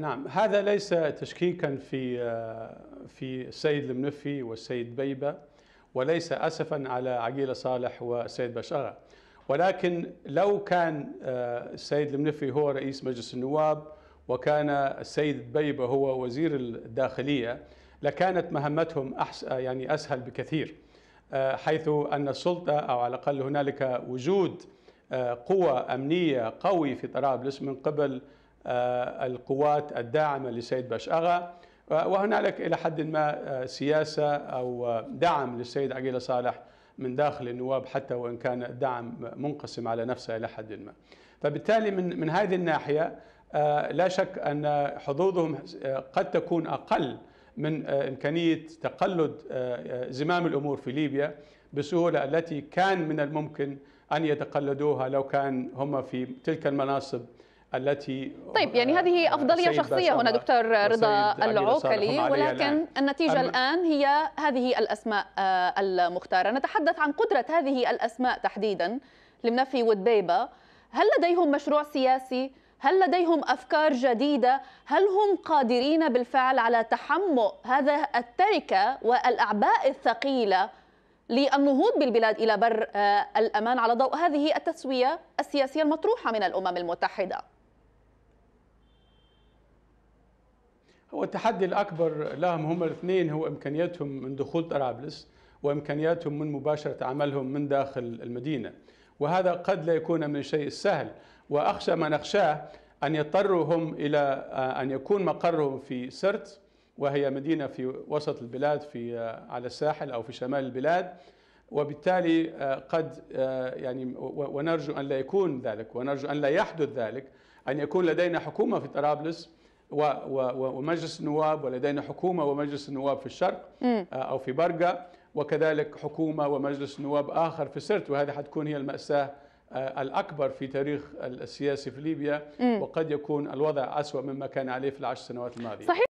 نعم هذا ليس تشكيكا في آه، في السيد المنفي والسيد بيبة وليس أسفا على عقيلة صالح والسيد بشارة ولكن لو كان آه، السيد المنفي هو رئيس مجلس النواب وكان السيد بيبة هو وزير الداخلية لكانت مهمتهم أحس آه، يعني أسهل بكثير حيث أن السلطة أو على الأقل هنالك وجود آه، قوى أمنية قوي في طرابلس من قبل آه، القوات الداعمة لسيد باش أغا وهنالك إلى حد ما آه، سياسة أو دعم للسيد عقيلة صالح من داخل النواب حتى وإن كان الدعم منقسم على نفسه إلى حد ما فبالتالي من, من هذه الناحية لا شك أن حظوظهم قد تكون أقل من آه، إمكانية تقلد آه، آه، زمام الأمور في ليبيا بسهولة التي كان من الممكن أن يتقلدوها لو كان هم في تلك المناصب التي طيب يعني هذه افضليه شخصيه هنا دكتور رضا العوكلي ولكن النتيجه الان هي هذه الاسماء المختاره نتحدث عن قدره هذه الاسماء تحديدا لمنفي ودبيبه هل لديهم مشروع سياسي هل لديهم افكار جديده هل هم قادرين بالفعل على تحمل هذا التركه والاعباء الثقيله للنهوض بالبلاد الى بر آه، الامان على ضوء هذه التسويه السياسيه المطروحه من الامم المتحده هو التحدي الاكبر لهم هم الاثنين هو امكانياتهم من دخول طرابلس وامكانياتهم من مباشره عملهم من داخل المدينه وهذا قد لا يكون من شيء السهل وأخشى ما نخشاه أن يضطروا هم إلى آه، أن يكون مقرهم في سرت وهي مدينة في وسط البلاد في آه، على الساحل أو في شمال البلاد وبالتالي آه، قد يعني ونرجو أن لا يكون ذلك ونرجو أن لا يحدث ذلك أن يكون لدينا حكومة في طرابلس ومجلس نواب ولدينا حكومة ومجلس نواب في الشرق أو في برقة وكذلك حكومة ومجلس نواب آخر في سرت وهذه حتكون هي المأساة آه، الأكبر في تاريخ السياسي في ليبيا وقد يكون الوضع أسوأ مما كان عليه في العشر سنوات الماضية صحيح